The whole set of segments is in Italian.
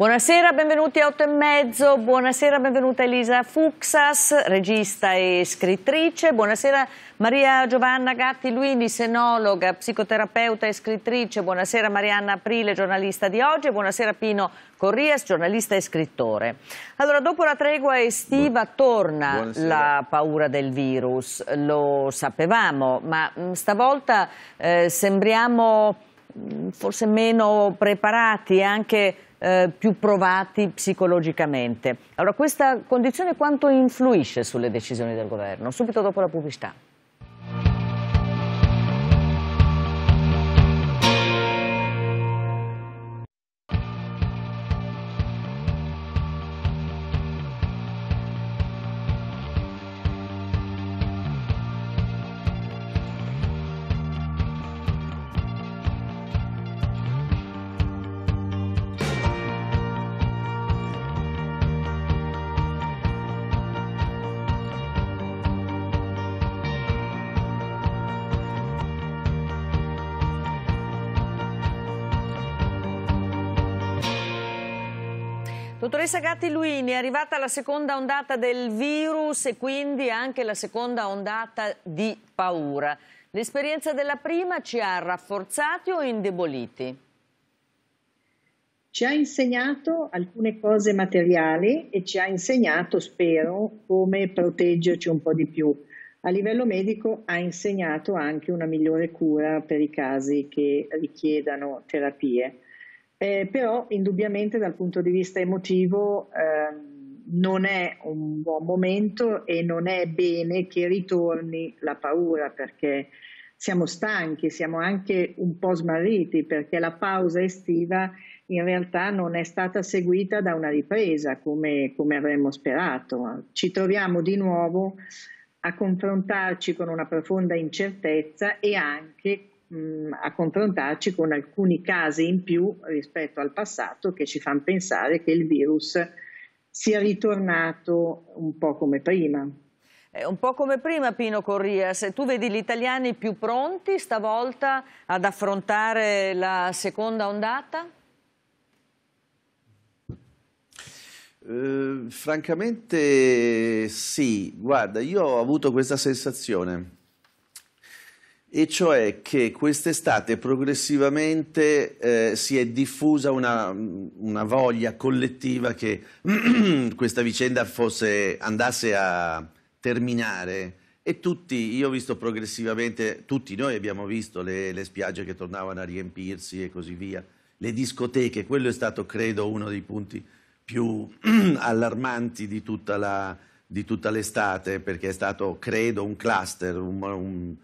Buonasera, benvenuti a 8 e mezzo, buonasera, benvenuta Elisa Fuxas, regista e scrittrice, buonasera Maria Giovanna Gatti Luini, senologa, psicoterapeuta e scrittrice, buonasera Marianna Aprile, giornalista di oggi e buonasera Pino Corrias, giornalista e scrittore. Allora, dopo la tregua estiva torna buonasera. la paura del virus, lo sapevamo, ma mm, stavolta eh, sembriamo mm, forse meno preparati anche eh, più provati psicologicamente. Allora questa condizione quanto influisce sulle decisioni del governo? Subito dopo la pubblicità. Dottoressa Gattiluini, è arrivata la seconda ondata del virus e quindi anche la seconda ondata di paura. L'esperienza della prima ci ha rafforzati o indeboliti? Ci ha insegnato alcune cose materiali e ci ha insegnato, spero, come proteggerci un po' di più. A livello medico ha insegnato anche una migliore cura per i casi che richiedano terapie eh, però indubbiamente dal punto di vista emotivo eh, non è un buon momento e non è bene che ritorni la paura perché siamo stanchi, siamo anche un po' smarriti perché la pausa estiva in realtà non è stata seguita da una ripresa come, come avremmo sperato. Ci troviamo di nuovo a confrontarci con una profonda incertezza e anche mh, mm, a confrontarci con alcuni casi in più rispetto al passato che ci fanno pensare che il virus sia ritornato un po' come prima. È eh, un po' come prima Pino Corrias, tu vedi gli italiani più pronti stavolta ad affrontare la seconda ondata? Eh, francamente sì, guarda, io ho avuto questa sensazione e cioè che quest'estate progressivamente eh, si è diffusa una, una voglia collettiva che questa vicenda fosse, andasse a terminare e tutti, io ho visto progressivamente, tutti noi abbiamo visto le, le spiagge che tornavano a riempirsi e così via, le discoteche, quello è stato credo uno dei punti più allarmanti di tutta l'estate perché è stato credo un cluster, un, un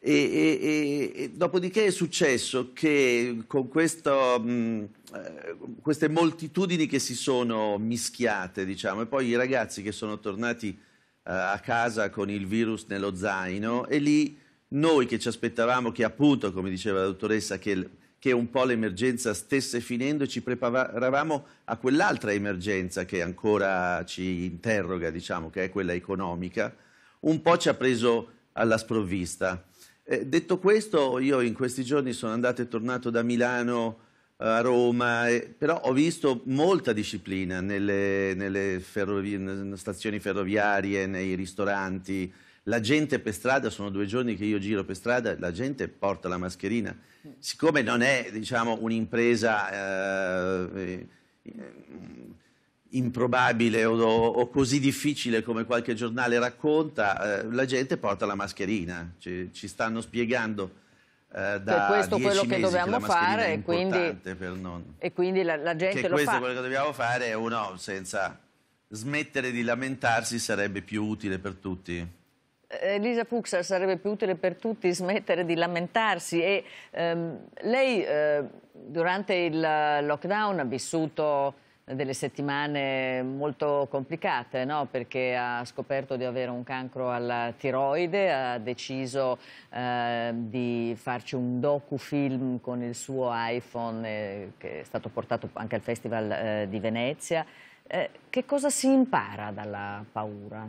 e, e, e, dopodiché è successo che con questo, mh, eh, queste moltitudini che si sono mischiate, diciamo, e poi i ragazzi che sono tornati uh, a casa con il virus nello zaino, e lì noi che ci aspettavamo che appunto, come diceva la dottoressa, che, che un po' l'emergenza stesse finendo, ci preparavamo a quell'altra emergenza che ancora ci interroga, diciamo, che è quella economica, un po' ci ha preso alla sprovvista. Eh, detto questo, io in questi giorni sono andato e tornato da Milano eh, a Roma, eh, però ho visto molta disciplina nelle, nelle, ferrovi nelle stazioni ferroviarie, nei ristoranti, la gente per strada, sono due giorni che io giro per strada, la gente porta la mascherina. Siccome non è diciamo, un'impresa eh, eh, improbabile o, o, così difficile come qualche giornale racconta, eh, la gente porta la mascherina, ci, ci stanno spiegando eh, da che questo è quello che dobbiamo che fare e quindi, non... e quindi, la, la gente che lo questo è quello che dobbiamo fare e uno senza smettere di lamentarsi sarebbe più utile per tutti. Eh, Elisa Fuxa sarebbe più utile per tutti smettere di lamentarsi e ehm, lei eh, durante il lockdown ha vissuto delle settimane molto complicate no? perché ha scoperto di avere un cancro alla tiroide, ha deciso eh, di farci un docufilm con il suo iPhone eh, che è stato portato anche al Festival eh, di Venezia. Eh, che cosa si impara dalla paura?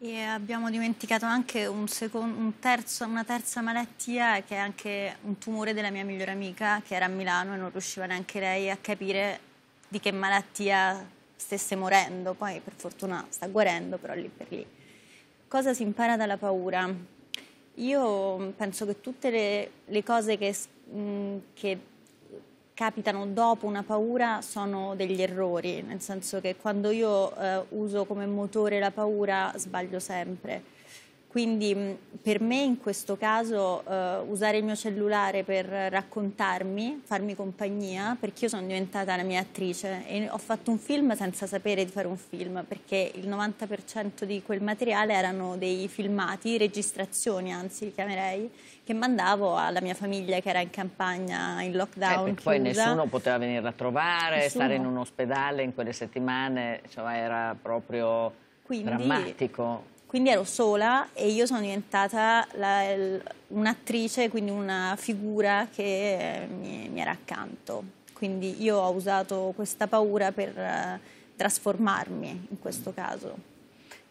E abbiamo dimenticato anche un secondo, un terzo, una terza malattia che è anche un tumore della mia migliore amica che era a Milano e non riusciva neanche lei a capire di che malattia stesse morendo, poi per fortuna sta guarendo, però lì per lì. Cosa si impara dalla paura? Io penso che tutte le, le cose che, mh, mm, che capitano dopo una paura sono degli errori, nel senso che quando io eh, uso come motore la paura sbaglio sempre quindi per me in questo caso eh, usare il mio cellulare per raccontarmi, farmi compagnia, perché io sono diventata la mia attrice e ho fatto un film senza sapere di fare un film, perché il 90% di quel materiale erano dei filmati, registrazioni anzi li chiamerei, che mandavo alla mia famiglia che era in campagna in lockdown. Eh, poi nessuno poteva venire a trovare, nessuno. stare in un ospedale in quelle settimane, cioè era proprio Quindi, drammatico. Quindi ero sola e io sono diventata un'attrice, quindi una figura che eh, mi, mi, era accanto. Quindi io ho usato questa paura per eh, trasformarmi in questo caso.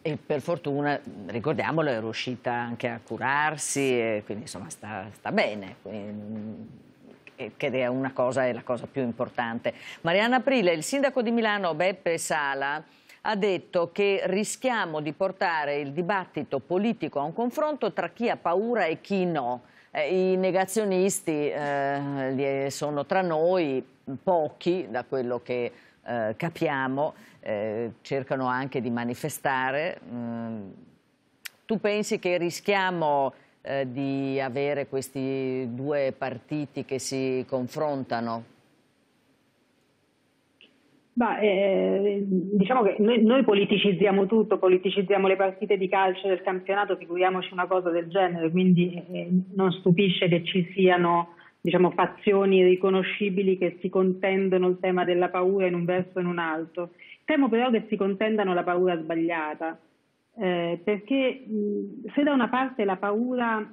E per fortuna, ricordiamolo, è riuscita anche a curarsi, quindi insomma sta, sta bene. Quindi, mm, che è una cosa, è la cosa più importante. Mariana Aprile, il sindaco di Milano Beppe Sala ha detto che rischiamo di portare il dibattito politico a un confronto tra chi ha paura e chi no. Eh, I negazionisti eh, sono tra noi pochi, da quello che eh, capiamo, eh, cercano anche di manifestare. Mm. Tu pensi che rischiamo eh, di avere questi due partiti che si confrontano? Beh, eh, eh, diciamo che noi, noi, politicizziamo tutto, politicizziamo le partite di calcio del campionato, figuriamoci una cosa del genere, quindi eh, eh non stupisce che ci siano diciamo, fazioni riconoscibili che si contendono il tema della paura in un verso e in un altro. Temo però che si contendano la paura sbagliata, eh, perché mh, se da una parte la paura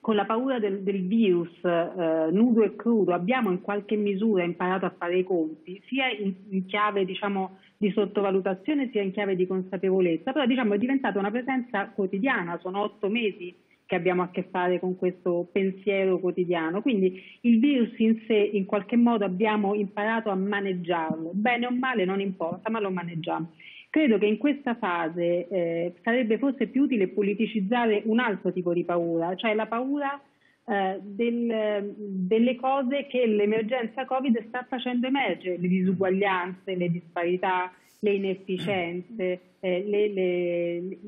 con la paura del, del virus eh, nudo e crudo abbiamo in qualche misura imparato a fare i conti, sia in, in chiave diciamo, di sottovalutazione sia in chiave di consapevolezza, però diciamo, è diventata una presenza quotidiana, sono otto mesi che abbiamo a che fare con questo pensiero quotidiano, quindi il virus in sé in qualche modo abbiamo imparato a maneggiarlo, bene o male non importa, ma lo maneggiamo. Credo che in questa fase eh, sarebbe forse più utile politicizzare un altro tipo di paura, cioè la paura eh, del, delle cose che l'emergenza Covid sta facendo emergere, le disuguaglianze, le disparità, le inefficienze, eh, le, le,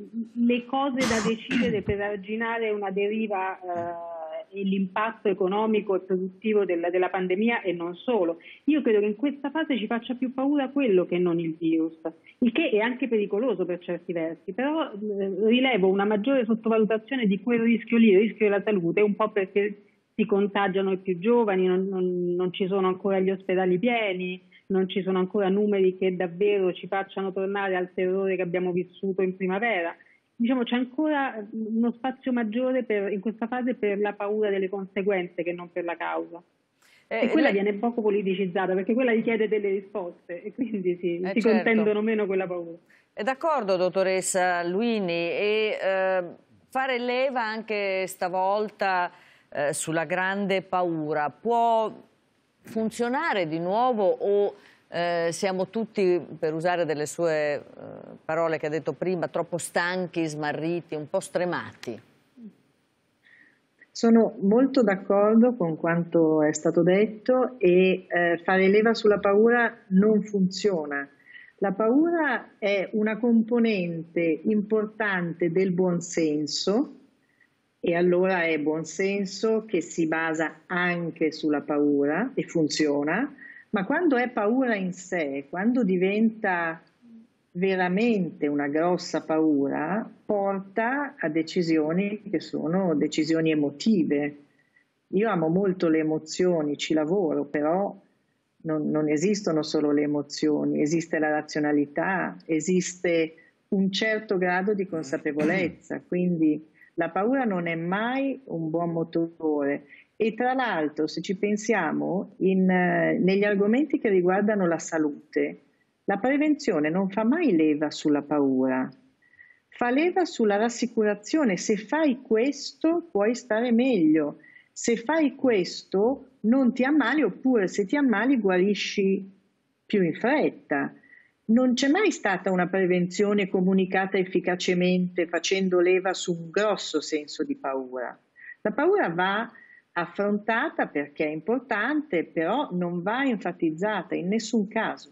le, cose da decidere per arginare una deriva eh, l'impatto economico e produttivo della, della, pandemia e non solo. Io credo che in questa fase ci faccia più paura quello che non il virus, il che è anche pericoloso per certi versi, però eh, rilevo una maggiore sottovalutazione di quel rischio lì, il rischio della salute, un po' perché si contagiano i più giovani, non, non, non ci sono ancora gli ospedali pieni, non ci sono ancora numeri che davvero ci facciano tornare al terrore che abbiamo vissuto in primavera diciamo, c'è ancora eh, uno spazio maggiore per, in questa fase per la paura delle conseguenze che non per la causa. Eh, e quella eh, viene poco politicizzata perché quella richiede delle risposte e quindi si, eh si certo. contendono meno quella paura. È d'accordo, dottoressa Luini, e ehm, fare leva anche stavolta eh, sulla grande paura può funzionare di nuovo o eh, siamo tutti, per usare delle sue eh, parole che ha detto prima, troppo stanchi, smarriti, un po' stremati. Sono molto d'accordo con quanto è stato detto e eh, fare leva sulla paura non funziona. La paura è una componente importante del buonsenso e allora è buonsenso che si basa anche sulla paura e funziona, ma quando è paura in sé, quando diventa veramente una grossa paura, porta a decisioni che sono decisioni emotive. Io amo molto le emozioni, ci lavoro, però non, non esistono solo le emozioni, esiste la razionalità, esiste un certo grado di consapevolezza, quindi la paura non è mai un buon motore e tra l'altro, se ci pensiamo, in, eh, negli argomenti che riguardano la salute, la prevenzione non fa mai leva sulla paura, fa leva sulla rassicurazione. Se fai questo puoi stare meglio, se fai questo non ti ammali oppure se ti ammali guarisci più in fretta. Non c'è mai stata una prevenzione comunicata efficacemente facendo leva su un grosso senso di paura. La paura va affrontata perché è importante, però non va enfatizzata in nessun caso.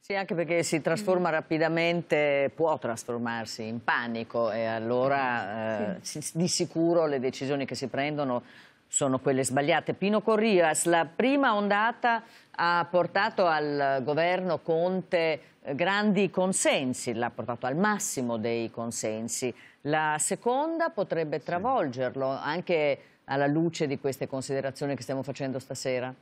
Sì, anche perché si trasforma mm. rapidamente, può trasformarsi in panico e allora eh, di sicuro le decisioni che si prendono sono quelle sbagliate. Pino Corrias, la prima ondata ha portato al governo Conte eh, grandi consensi, l'ha portato al massimo dei consensi. La seconda potrebbe travolgerlo, anche alla luce di queste considerazioni che stiamo facendo stasera?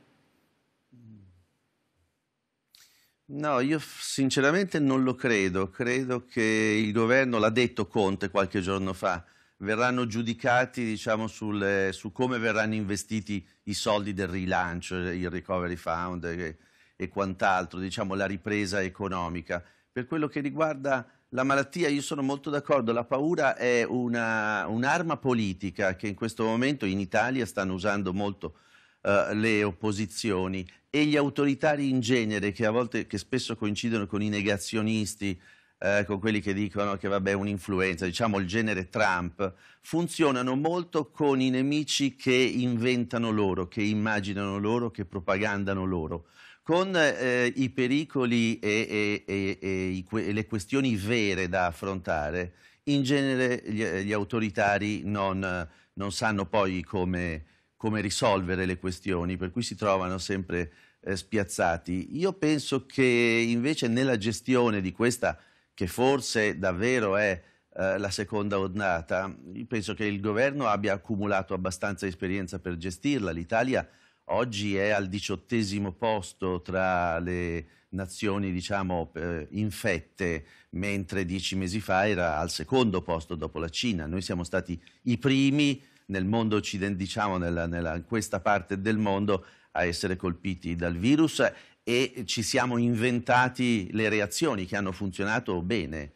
No, io sinceramente non lo credo. Credo che il governo, l'ha detto Conte qualche giorno fa, verranno giudicati diciamo, sul, eh, su come verranno investiti i soldi del rilancio, eh, il Recovery Fund e, eh, e quant'altro, diciamo, la ripresa economica. Per quello che riguarda la malattia, io sono molto d'accordo, la paura è un'arma politica che in questo momento in Italia stanno usando molto uh, le opposizioni e gli autoritari in genere che, a volte, che spesso coincidono con i negazionisti, eh, con quelli che dicono che vabbè è un'influenza, diciamo il genere Trump, funzionano molto con i nemici che inventano loro, che immaginano loro, che propagandano loro con eh, i pericoli e, e, e, e, le questioni vere da affrontare, in genere gli, gli autoritari non, non, sanno poi come, come, risolvere le questioni, per cui si trovano sempre eh, spiazzati. Io penso che invece nella gestione di questa, che forse davvero è eh, la seconda ondata, penso che il governo abbia accumulato abbastanza esperienza per gestirla. L'Italia oggi è al diciottesimo posto tra le nazioni diciamo, eh, infette, mentre dieci mesi fa era al secondo posto dopo la Cina. Noi siamo stati i primi nel mondo occidentale, diciamo nella, nella, in questa parte del mondo, a essere colpiti dal virus e ci siamo inventati le reazioni che hanno funzionato bene.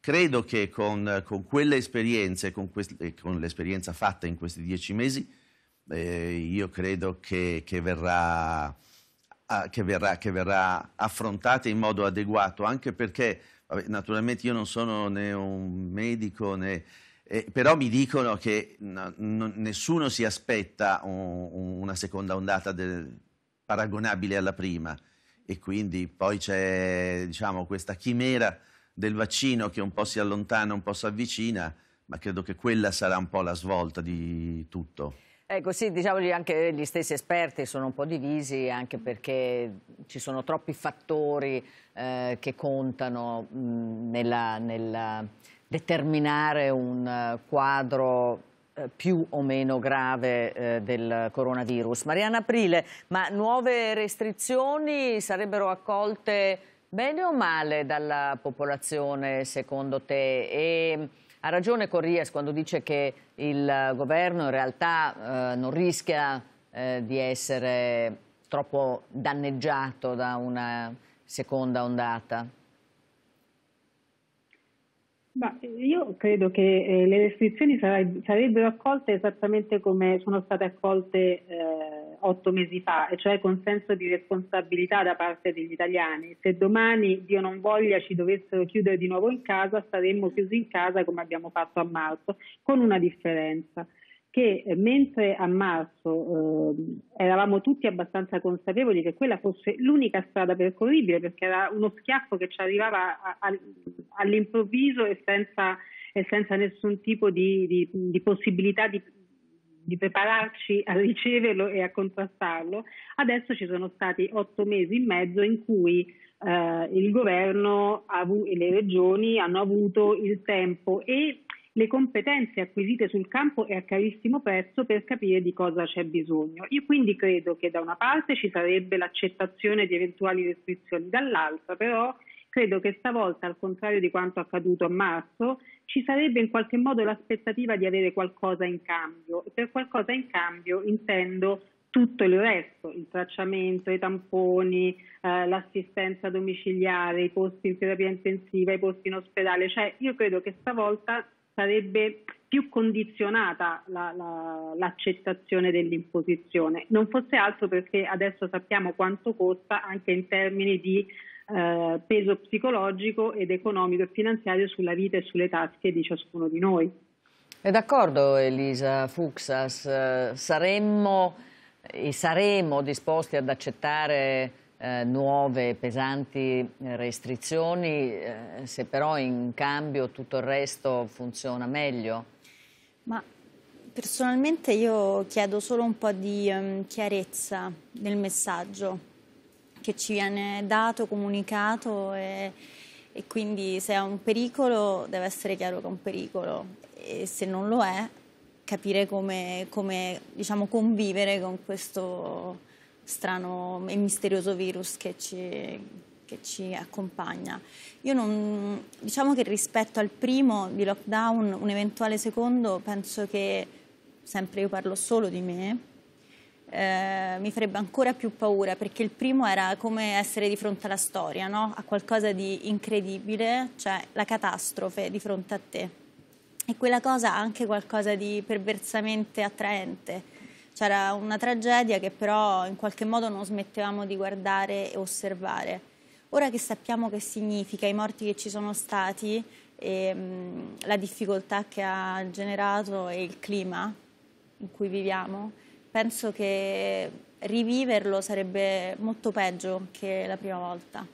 Credo che con, con quelle esperienze, con, quest, con l'esperienza fatta in questi dieci mesi, eh, io credo che, che, verrà, che, verrà, che verrà affrontata in modo adeguato, anche perché vabbè, naturalmente io non sono né un medico né... Eh, però mi dicono che nessuno si aspetta un, una seconda ondata del, paragonabile alla prima e quindi poi c'è diciamo, questa chimera del vaccino che un po' si allontana, un po' si avvicina, ma credo che quella sarà un po' la svolta di tutto. Ecco, sì, diciamo che anche eh, gli stessi esperti sono un po' divisi, anche perché ci sono troppi fattori eh, che contano mm, nel nella, determinare un eh, quadro eh, più o meno grave eh, del coronavirus. Mariana Aprile, ma nuove restrizioni sarebbero accolte bene o male dalla popolazione secondo te? E ha ragione Corrias quando dice che il governo in realtà eh, non rischia eh, di essere troppo danneggiato da una seconda ondata. Ma io credo che eh, le restrizioni sarebbero accolte esattamente come sono state accolte eh, otto mesi fa, e cioè con senso di responsabilità da parte degli italiani. Se domani, Dio non voglia, ci dovessero chiudere di nuovo in casa, staremmo chiusi in casa come abbiamo fatto a marzo, con una differenza che eh, mentre a marzo eh, eravamo tutti abbastanza consapevoli che quella fosse l'unica strada percorribile perché era uno schiaffo che ci arrivava a, a, all'improvviso e senza, e senza, nessun tipo di, di, di possibilità di, di prepararci a riceverlo e a contrastarlo. Adesso ci sono stati otto mesi e mezzo in cui eh, il governo e le regioni hanno avuto il tempo e le competenze acquisite sul campo e a carissimo prezzo per capire di cosa c'è bisogno. Io quindi credo che da una parte ci sarebbe l'accettazione di eventuali restrizioni, dall'altra però Credo che stavolta, al contrario di quanto accaduto a marzo, ci sarebbe in qualche modo l'aspettativa di avere qualcosa in cambio e per qualcosa in cambio intendo tutto il resto, il tracciamento, i tamponi, eh, l'assistenza domiciliare, i posti in terapia intensiva, i posti in ospedale, cioè io credo che stavolta sarebbe più condizionata la, la, l'accettazione dell'imposizione, non fosse altro perché adesso sappiamo quanto costa anche in termini di eh, peso psicologico ed economico e finanziario sulla vita e sulle tasche di ciascuno di noi. È d'accordo Elisa Fuxas, saremmo e saremo disposti ad accettare eh, nuove pesanti restrizioni eh, se però in cambio tutto il resto funziona meglio? Ma personalmente io chiedo solo un po' di um, chiarezza nel messaggio che ci viene dato, comunicato e, e quindi se è un pericolo deve essere chiaro che è un pericolo e se non lo è capire come, come diciamo, convivere con questo strano e misterioso virus che ci, che ci accompagna. Io non, diciamo che rispetto al primo di lockdown, un eventuale secondo, penso che, sempre io parlo solo di me, eh, mi farebbe ancora più paura perché il primo era come essere di fronte alla storia, no? a qualcosa di incredibile, cioè la catastrofe di fronte a te. E quella cosa ha anche qualcosa di perversamente attraente. C'era una tragedia che però in qualche modo non smettevamo di guardare e osservare. Ora che sappiamo che significa, i morti che ci sono stati, e, ehm, mh, la difficoltà che ha generato e il clima in cui viviamo, penso che riviverlo sarebbe molto peggio che la prima volta.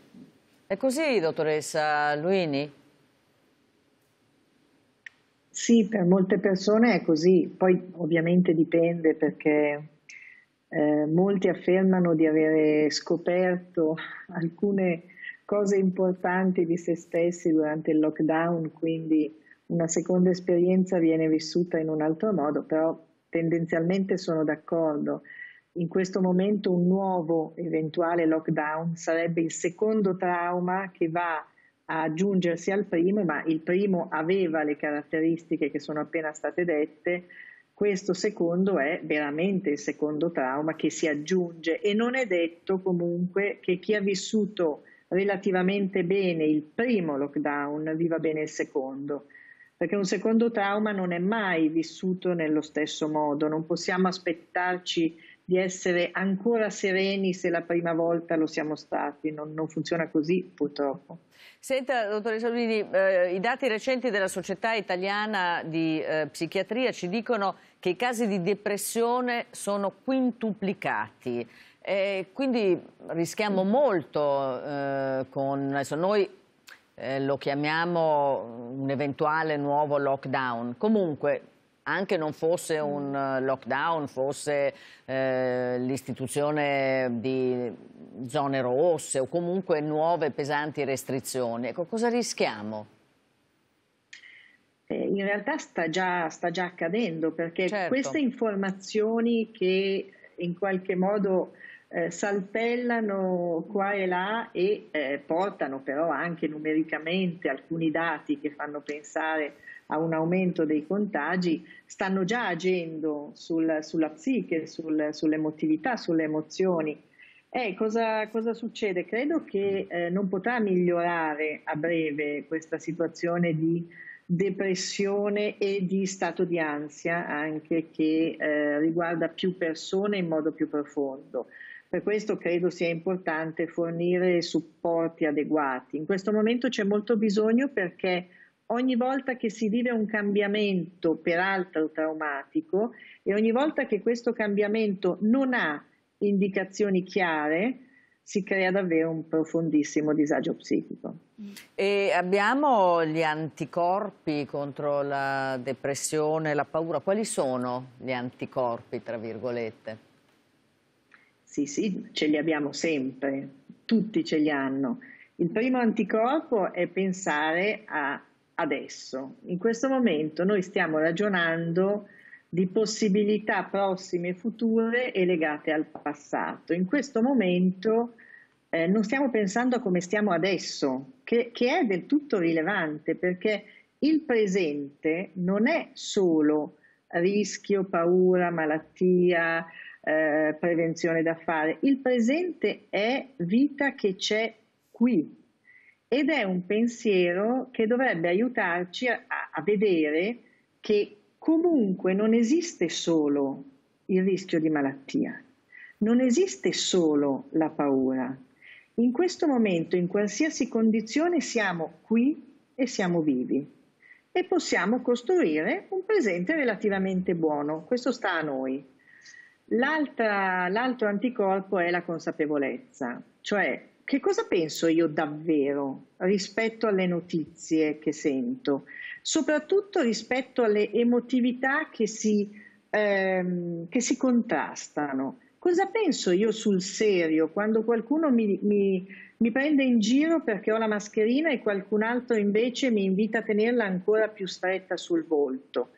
È così, dottoressa Luini? Sì, per molte persone è così, poi ovviamente dipende perché eh, molti affermano di avere scoperto alcune cose importanti di se stessi durante il lockdown, quindi una seconda esperienza viene vissuta in un altro modo, però tendenzialmente sono d'accordo. In questo momento un nuovo eventuale lockdown sarebbe il secondo trauma che va a aggiungersi al primo, ma il primo aveva le caratteristiche che sono appena state dette. Questo secondo è veramente il secondo trauma che si aggiunge e non è detto comunque che chi ha vissuto relativamente bene il primo lockdown viva bene il secondo perché un secondo trauma non è mai vissuto nello stesso modo, non possiamo aspettarci di essere ancora sereni se la prima volta lo siamo stati, non, non funziona così purtroppo. Senta, dottoressa Lini, eh, i dati recenti della Società Italiana di eh, Psichiatria ci dicono che i casi di depressione sono quintuplicati, E eh, quindi rischiamo molto eh, con adesso, noi eh, lo chiamiamo un eventuale nuovo lockdown. Comunque, anche non fosse un mm. eh, lockdown, fosse eh, l'istituzione di zone rosse o comunque nuove pesanti restrizioni, ecco, cosa rischiamo? Eh, in realtà sta già, sta già accadendo perché certo. queste informazioni che in qualche modo eh, saltellano qua e là e eh, portano però anche numericamente alcuni dati che fanno pensare a un aumento dei contagi, stanno già agendo sul, sulla psiche, sul, sull'emotività, sulle emozioni. Eh, cosa, cosa, succede? Credo che eh, non potrà migliorare a breve questa situazione di depressione e di stato di ansia anche che eh, riguarda più persone in modo più profondo. Per questo credo sia importante fornire supporti adeguati. In questo momento c'è molto bisogno perché ogni volta che si vive un cambiamento, peraltro traumatico, e ogni volta che questo cambiamento non ha indicazioni chiare, si crea davvero un profondissimo disagio psichico. E abbiamo gli anticorpi contro la depressione, la paura. Quali sono gli anticorpi, tra virgolette? Sì, sì, ce li abbiamo sempre, tutti ce li hanno. Il primo anticorpo è pensare a adesso. In questo momento noi stiamo ragionando di possibilità prossime e future e legate al passato. In questo momento eh, non stiamo pensando a come stiamo adesso, che, che è del tutto rilevante perché il presente non è solo rischio, paura, malattia, eh, prevenzione da fare. Il presente è vita che c'è qui ed è un pensiero che dovrebbe aiutarci a, a vedere che comunque non esiste solo il rischio di malattia, non esiste solo la paura. In questo momento, in qualsiasi condizione, siamo qui e siamo vivi e possiamo costruire un presente relativamente buono. Questo sta a noi l'altro anticorpo è la consapevolezza, cioè che cosa penso io davvero rispetto alle notizie che sento, soprattutto rispetto alle emotività che si, ehm, che si contrastano. Cosa penso io sul serio quando qualcuno mi, mi, mi prende in giro perché ho la mascherina e qualcun altro invece mi invita a tenerla ancora più stretta sul volto?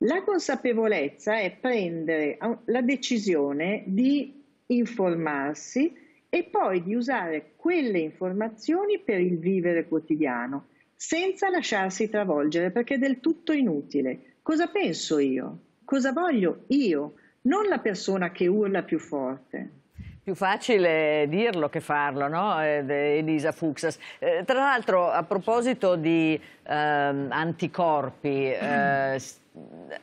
La consapevolezza è prendere ah, la decisione di informarsi e poi di usare quelle informazioni per il vivere quotidiano, senza lasciarsi travolgere perché è del tutto inutile. Cosa penso io? Cosa voglio io? Non la persona che urla più forte. Più facile dirlo che farlo, no? Eh, Elisa Fuxas. Eh, tra l'altro, a proposito di eh, anticorpi, eh,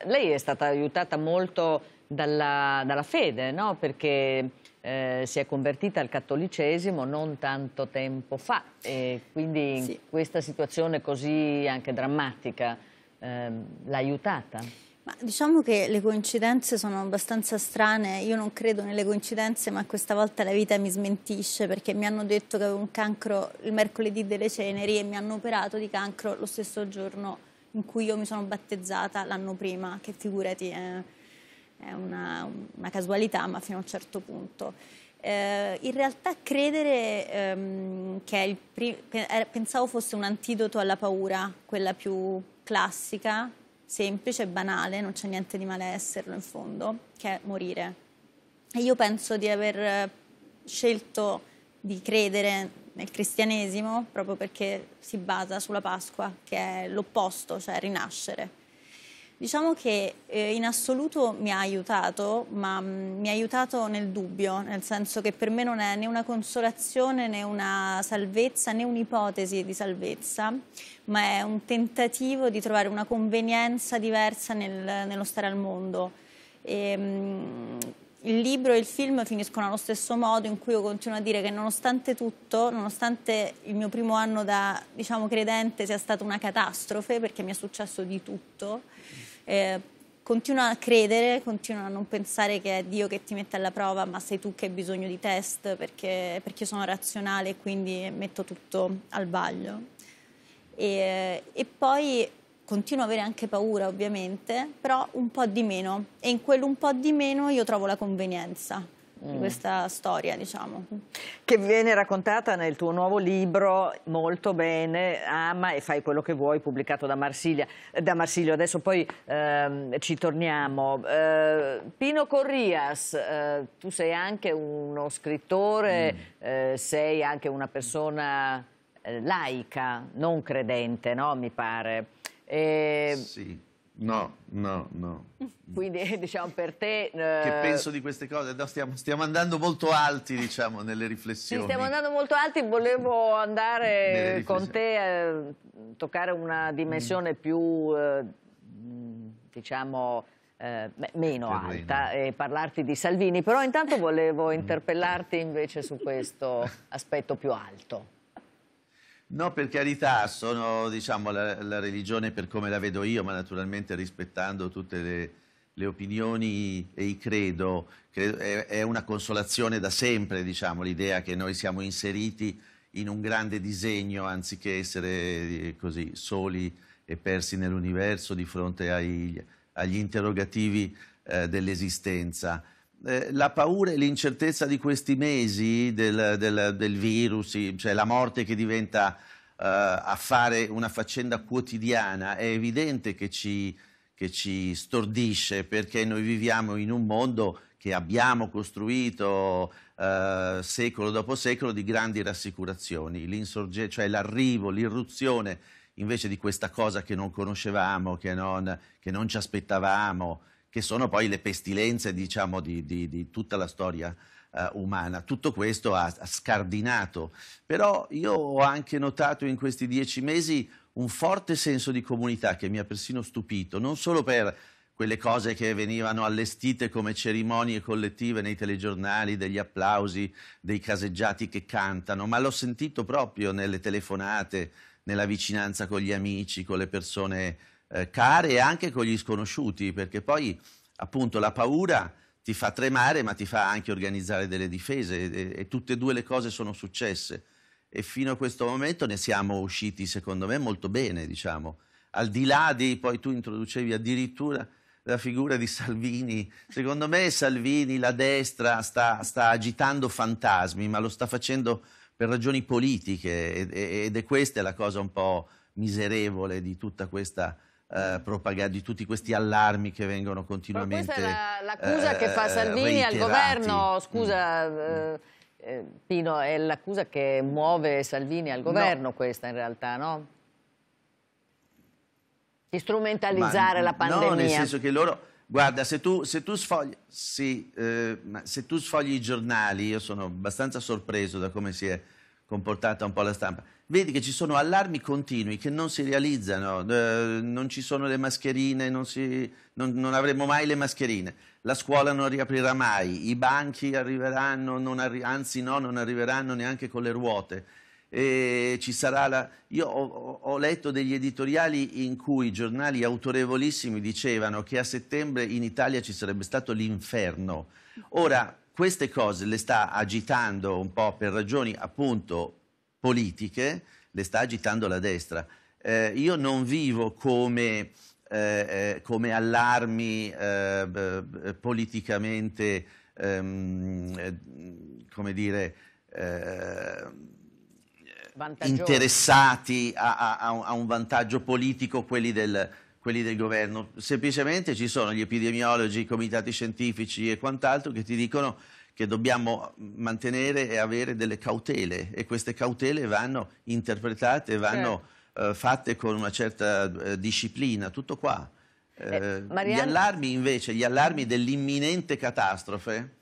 lei è stata aiutata molto dalla, dalla fede, no? Perché eh, si è convertita al cattolicesimo non tanto tempo fa e quindi sì. in questa situazione così anche drammatica ehm, l'ha aiutata? Ma diciamo che le coincidenze sono abbastanza strane, io non credo nelle coincidenze ma questa volta la vita mi smentisce perché mi hanno detto che avevo un cancro il mercoledì delle ceneri e mi hanno operato di cancro lo stesso giorno in cui io mi sono battezzata l'anno prima, che figurati è, è una, una, casualità ma fino a un certo punto. Eh, in realtà credere ehm, che il eh, pensavo fosse un antidoto alla paura, quella più classica, semplice, banale, non c'è niente di male a esserlo in fondo, che è morire. E io penso di aver eh, scelto di credere nel cristianesimo proprio perché si basa sulla Pasqua, che è l'opposto, cioè rinascere. Diciamo che eh, in assoluto mi ha aiutato, ma mh, mm, mi ha aiutato nel dubbio, nel senso che per me non è né una consolazione né una salvezza né un'ipotesi di salvezza, ma è un tentativo di trovare una convenienza diversa nel, nello stare al mondo. E, ehm, mh, il libro e il film finiscono allo stesso modo in cui io continuo a dire che nonostante tutto, nonostante il mio primo anno da diciamo, credente sia stato una catastrofe perché mi è successo di tutto, eh, continua a credere, continua a non pensare che è Dio che ti mette alla prova, ma sei tu che hai bisogno di test perché, perché sono razionale e quindi metto tutto al vaglio. E, e poi continuo ad avere anche paura ovviamente, però un po' di meno e in quell'un po' di meno io trovo la convenienza di mm. questa storia, diciamo. Che viene raccontata nel tuo nuovo libro molto bene, Ama e fai quello che vuoi, pubblicato da, Marsiglia, da Marsilio. Adesso poi ehm, ci torniamo. Eh, Pino Corrias, eh, tu sei anche uno scrittore, mm. eh, sei anche una persona eh, laica, non credente, no? mi pare. E... Eh, sì. No, no, no. Quindi diciamo per te... Eh... Che penso di queste cose? No, stiamo, stiamo, andando molto alti diciamo nelle riflessioni. Sì, stiamo andando molto alti, volevo andare con te a eh, toccare una dimensione mm. più eh, diciamo eh, beh, meno Terreno. alta e parlarti di Salvini, però intanto volevo mm. interpellarti invece su questo aspetto più alto. No, per carità, sono diciamo, la, la, religione per come la vedo io, ma naturalmente rispettando tutte le, le opinioni e i credo, credo è, è, una consolazione da sempre diciamo, l'idea che noi siamo inseriti in un grande disegno anziché essere eh, così soli e persi nell'universo di fronte ai, agli interrogativi eh, dell'esistenza. Eh, la paura e l'incertezza di questi mesi del, del, del virus, cioè la morte che diventa eh, affare, una faccenda quotidiana, è evidente che ci, che ci stordisce perché noi viviamo in un mondo che abbiamo costruito eh, secolo dopo secolo di grandi rassicurazioni, cioè l'arrivo, l'irruzione invece di questa cosa che non conoscevamo, che non, che non ci aspettavamo, che sono poi le pestilenze diciamo, di, di, di tutta la storia eh, umana. Tutto questo ha, ha scardinato, però io ho anche notato in questi dieci mesi un forte senso di comunità che mi ha persino stupito, non solo per quelle cose che venivano allestite come cerimonie collettive nei telegiornali, degli applausi, dei caseggiati che cantano, ma l'ho sentito proprio nelle telefonate, nella vicinanza con gli amici, con le persone eh, care e anche con gli sconosciuti, perché poi appunto la paura ti fa tremare ma ti fa anche organizzare delle difese e, e tutte e due le cose sono successe e fino a questo momento ne siamo usciti secondo me molto bene, diciamo. Al di là di, poi tu introducevi addirittura la figura di Salvini, secondo me Salvini, la destra, sta, sta agitando fantasmi, ma lo sta facendo per ragioni politiche ed è questa la cosa un po' miserevole di tutta questa eh, di tutti questi allarmi che vengono continuamente. Ma questa è l'accusa la, eh, che fa eh, eh, Salvini reiterati. al governo, mm. scusa. Mm. Eh, Pino, è l'accusa che muove Salvini al governo no. questa in realtà, no? Di strumentalizzare ma, la pandemia. No, nel senso che loro... Guarda, se tu, se, tu sfogli, sì, eh, se tu, sfogli, i giornali, io sono abbastanza sorpreso da come si è comportata un po' la stampa, vedi che ci sono allarmi continui che non si realizzano, eh, non ci sono le mascherine, non, si, non, non, avremo mai le mascherine, la scuola non riaprirà mai, i banchi arriveranno, arri anzi no, non arriveranno neanche con le ruote. La... Io ho, ho, letto degli editoriali in cui giornali autorevolissimi dicevano che a settembre in Italia ci sarebbe stato l'inferno. Ora, queste cose le sta agitando un po' per ragioni appunto politiche le sta agitando la destra. Eh, io non vivo come, eh, eh come allarmi eh, politicamente, ehm, eh, come dire, interessati a, a, a, un vantaggio politico quelli del, quelli del, governo. Semplicemente ci sono gli epidemiologi, i comitati scientifici e quant'altro che ti dicono che dobbiamo mantenere e avere delle cautele e queste cautele vanno interpretate, vanno certo. eh, fatte con una certa eh, disciplina, tutto qua. Eh, eh Marianne... Gli allarmi invece, gli allarmi dell'imminente catastrofe,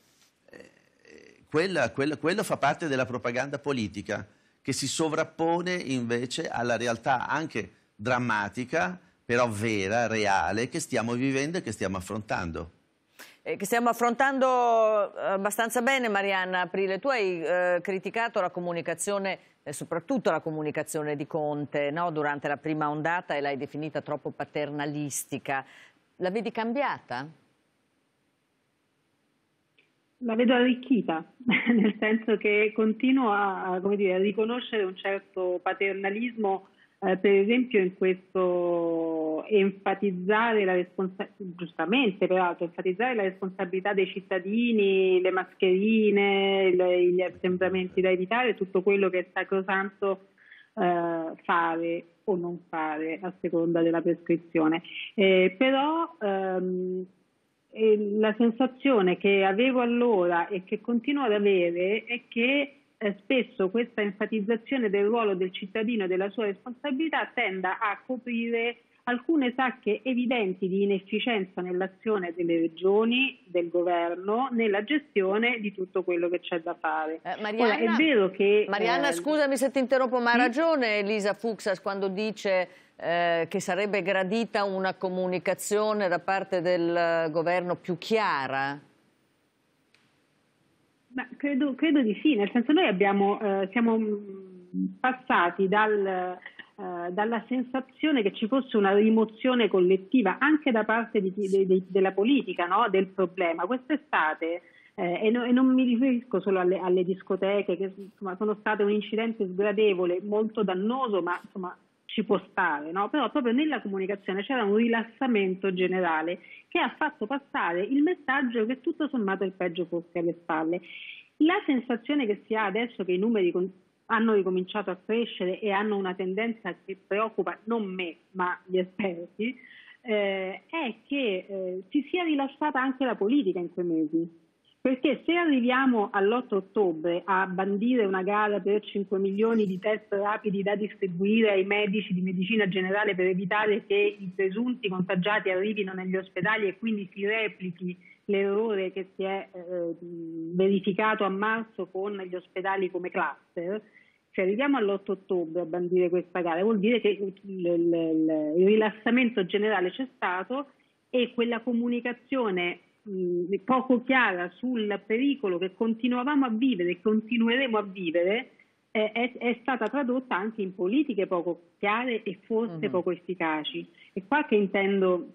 eh, quella, quella, quello fa parte della propaganda politica che si sovrappone invece alla realtà anche drammatica, però vera, reale, che stiamo vivendo e che stiamo affrontando. Eh, che stiamo affrontando eh, abbastanza bene, Marianna Aprile. Tu hai eh, criticato la comunicazione, eh, soprattutto la comunicazione di Conte, no? durante la prima ondata e l'hai definita troppo paternalistica. La vedi cambiata? La vedo arricchita, nel senso che continuo a, dire, a riconoscere un certo paternalismo eh, per esempio in questo enfatizzare la responsabilità, giustamente peraltro, enfatizzare la responsabilità dei cittadini, le mascherine, le, gli assembramenti da evitare, tutto quello che è sacrosanto eh, fare o non fare a seconda della prescrizione. Eh, però ehm, la sensazione che avevo allora e che continuo ad avere è che eh, spesso questa enfatizzazione del ruolo del cittadino e della sua responsabilità tenda a coprire alcune sacche evidenti di inefficienza nell'azione delle regioni, del governo, nella gestione di tutto quello che c'è da fare. Eh, Mariana, Ora, che, Mariana eh, scusami se ti interrompo, ma sì? ha ragione Elisa Fuxas quando dice eh, che sarebbe gradita una comunicazione da parte del governo più chiara? Ma credo, credo, di sì, nel senso noi abbiamo, eh, siamo passati dal, eh, dalla sensazione che ci fosse una rimozione collettiva anche da parte di, di, di, della politica no? del problema. Quest'estate eh, e, no, e, non mi riferisco solo alle, alle discoteche, che insomma, sono state un incidente sgradevole, molto dannoso, ma insomma, ci può stare, no? però proprio nella comunicazione c'era un rilassamento generale che ha fatto passare il messaggio che tutto sommato il peggio fosse alle spalle. La sensazione che si ha adesso che i numeri hanno ricominciato a crescere e hanno una tendenza che preoccupa non me ma gli esperti eh, è che eh, si sia rilassata anche la politica in quei mesi perché se arriviamo all'8 ottobre a bandire una gara per 5 milioni di test rapidi da distribuire ai medici di medicina generale per evitare che i presunti contagiati arrivino negli ospedali e quindi si replichi l'errore che si è eh, verificato a marzo con gli ospedali come cluster, se arriviamo all'8 ottobre a bandire questa gara vuol dire che il, il, il rilassamento generale c'è stato e quella comunicazione mh, poco chiara sul pericolo che continuavamo a vivere e continueremo a vivere eh, è, è, stata tradotta anche in politiche poco chiare e forse uh-huh. poco efficaci. E qua che intendo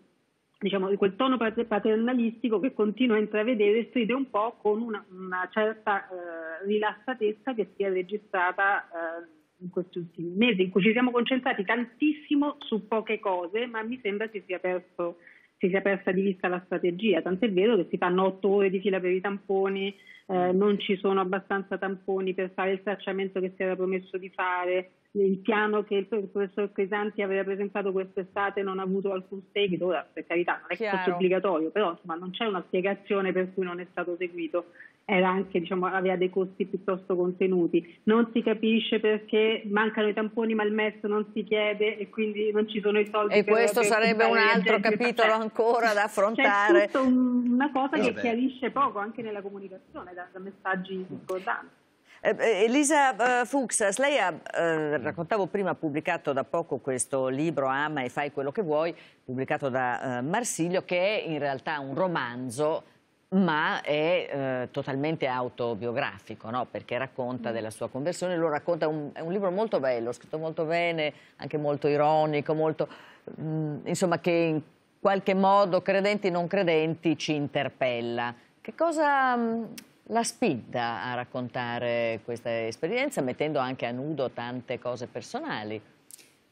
diciamo, quel tono paternalistico che continua a intravedere stride un po' con una, una certa eh, rilassatezza che si è registrata eh, in questi ultimi mesi, in cui ci siamo concentrati tantissimo su poche cose, ma mi sembra si sia perso si sia persa di vista la strategia, tant'è vero che si fanno otto ore di fila per i tamponi, eh, mm. non ci sono abbastanza tamponi per fare il tracciamento che si era promesso di fare, il piano che il professor Cresanti aveva presentato quest'estate non ha avuto alcun seguito, ora per carità non è Chiaro. questo obbligatorio, però insomma non c'è una spiegazione per cui non è stato seguito era anche, diciamo, aveva dei costi piuttosto contenuti. Non si capisce perché mancano i tamponi ma il MES non si chiede e quindi non ci sono i soldi. E questo sarebbe un altro capitolo cioè, ancora da affrontare. È tutta una cosa Vabbè. che chiarisce poco anche nella comunicazione, da, da messaggi importanti. Eh, eh, Elisa eh, Fuchs, lei ha, eh, raccontavo prima, pubblicato da poco questo libro Ama e fai quello che vuoi, pubblicato da eh, Marsilio, che è in realtà un romanzo ma è eh, totalmente autobiografico, no? perché racconta mm. della sua conversione, lo racconta, un, è un libro molto bello, scritto molto bene, anche molto ironico, molto, mh, mm, insomma che in qualche modo credenti e non credenti ci interpella. Che cosa mh, mm, la spinta a raccontare questa esperienza, mettendo anche a nudo tante cose personali?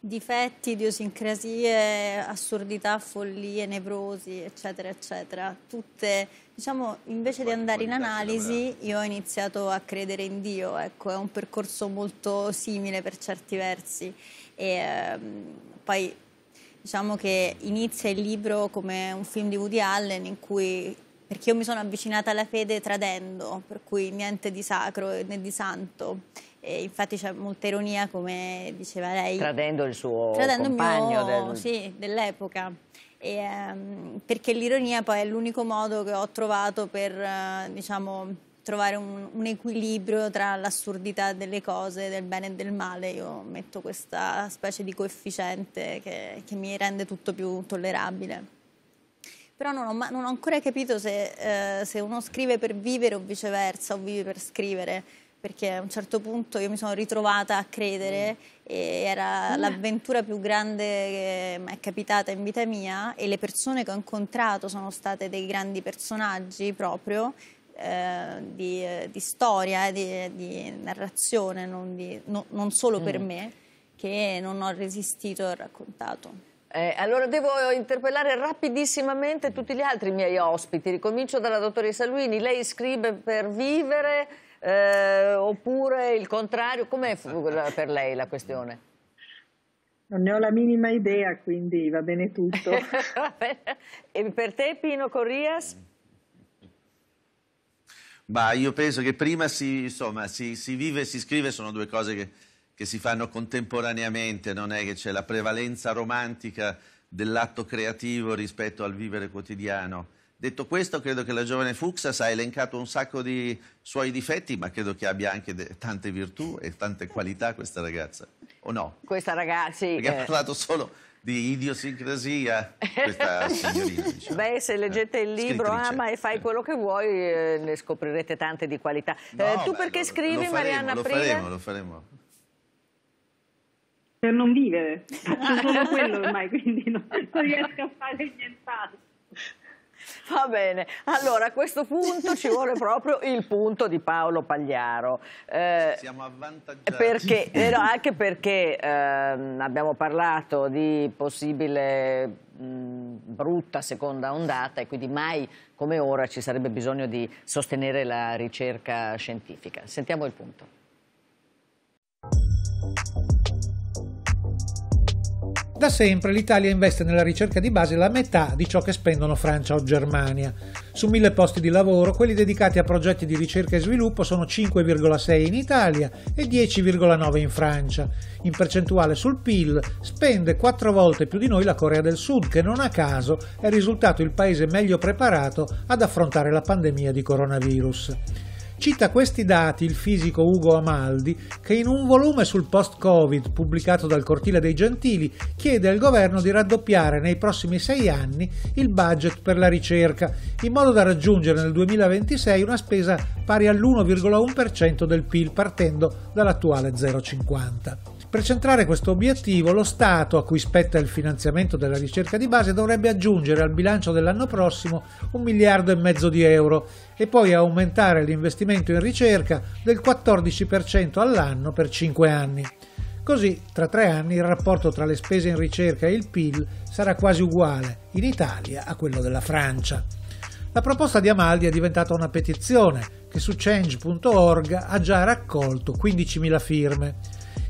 difetti, idiosincrasie, assurdità, follie, nevrosi, eccetera, eccetera. Tutte, diciamo, invece Qua, di andare in analisi, io ho iniziato a credere in Dio, ecco, è un percorso molto simile per certi versi. E ehm, poi diciamo che inizia il libro come un film di Woody Allen in cui perché io mi sono avvicinata alla fede tradendo, per cui niente di sacro né di santo e infatti c'è molta ironia, come diceva lei. Tradendo il suo tradendo compagno mio, del... sì, dell'epoca. Um, perché l'ironia poi è l'unico modo che ho trovato per, eh, diciamo, trovare un, un, equilibrio tra l'assurdità delle cose, del bene e del male. Io metto questa specie di coefficiente che, che mi rende tutto più tollerabile. Però non ho, non ho ancora capito se, eh, se, uno scrive per vivere o viceversa, o vive per scrivere perché a un certo punto io mi sono ritrovata a credere mm. e era mm. l'avventura più grande che mi è capitata in vita mia e le persone che ho incontrato sono state dei grandi personaggi proprio eh, di, eh, di, storia, di, di narrazione, non, di, no, non solo mm. per me, che non ho resistito e raccontato. Eh, allora devo interpellare rapidissimamente tutti gli altri miei ospiti. Ricomincio dalla dottoressa Luini. Lei scrive per vivere, eh, oppure il contrario? Com'è per lei la questione? Non ne ho la minima idea, quindi va bene tutto. e per te Pino Corrias? Bah, io penso che prima si, insomma, si, si, vive e si scrive sono due cose che, che si fanno contemporaneamente, non è che c'è la prevalenza romantica dell'atto creativo rispetto al vivere quotidiano. Detto questo, credo che la giovane Fuxas ha elencato un sacco di suoi difetti, ma credo che abbia anche tante virtù e tante qualità questa ragazza, o no? Questa ragazza, sì. Perché eh... ha parlato solo di idiosincrasia questa signorina. Diciamo. Beh, se leggete il libro Scrittrice. Ama e fai quello che vuoi, eh, ne scoprirete tante di qualità. Eh, no, eh, tu perché lo, scrivi, lo faremo, Marianna Lo faremo, lo faremo. Per non vivere, faccio solo quello ormai, quindi non, non riesco a fare nient'altro. Va bene, allora a questo punto ci vuole proprio il punto di Paolo Pagliaro. Eh, Siamo avvantaggiati. Perché, eh, no, anche perché eh, abbiamo parlato di possibile mh, brutta seconda ondata e quindi mai come ora ci sarebbe bisogno di sostenere la ricerca scientifica. Sentiamo il punto. Da sempre l'Italia investe nella ricerca di base la metà di ciò che spendono Francia o Germania. Su mille posti di lavoro, quelli dedicati a progetti di ricerca e sviluppo sono 5,6 in Italia e 10,9 in Francia. In percentuale sul PIL spende quattro volte più di noi la Corea del Sud, che non a caso è risultato il paese meglio preparato ad affrontare la pandemia di coronavirus. Cita questi dati il fisico Ugo Amaldi che in un volume sul post-Covid pubblicato dal Cortile dei Gentili chiede al governo di raddoppiare nei prossimi sei anni il budget per la ricerca in modo da raggiungere nel 2026 una spesa pari all'1,1% del PIL partendo dall'attuale 0,50. Per centrare questo obiettivo, lo Stato, a cui spetta il finanziamento della ricerca di base, dovrebbe aggiungere al bilancio dell'anno prossimo un miliardo e mezzo di euro e poi aumentare l'investimento in ricerca del 14% all'anno per 5 anni. Così, tra tre anni, il rapporto tra le spese in ricerca e il PIL sarà quasi uguale, in Italia, a quello della Francia. La proposta di Amaldi è diventata una petizione che su change.org ha già raccolto 15.000 firme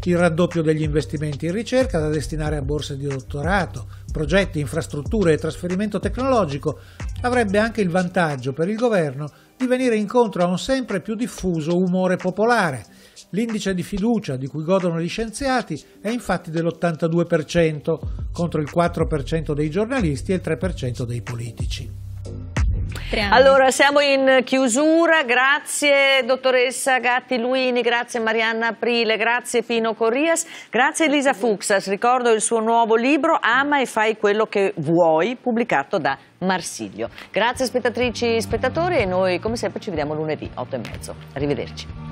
il raddoppio degli investimenti in ricerca da destinare a borse di dottorato, progetti, infrastrutture e trasferimento tecnologico, avrebbe anche il vantaggio per il governo di venire incontro a un sempre più diffuso umore popolare. L'indice di fiducia di cui godono gli scienziati è infatti dell'82% contro il 4% dei giornalisti e il 3% dei politici. Allora, siamo in chiusura. Grazie dottoressa Gatti Luini, grazie Marianna Aprile, grazie Pino Corrias, grazie Elisa Fuxas. Ricordo il suo nuovo libro Ama e fai quello che vuoi, pubblicato da Marsiglio. Grazie spettatrici e spettatori e noi come sempre ci vediamo lunedì 8 e mezzo. Arrivederci.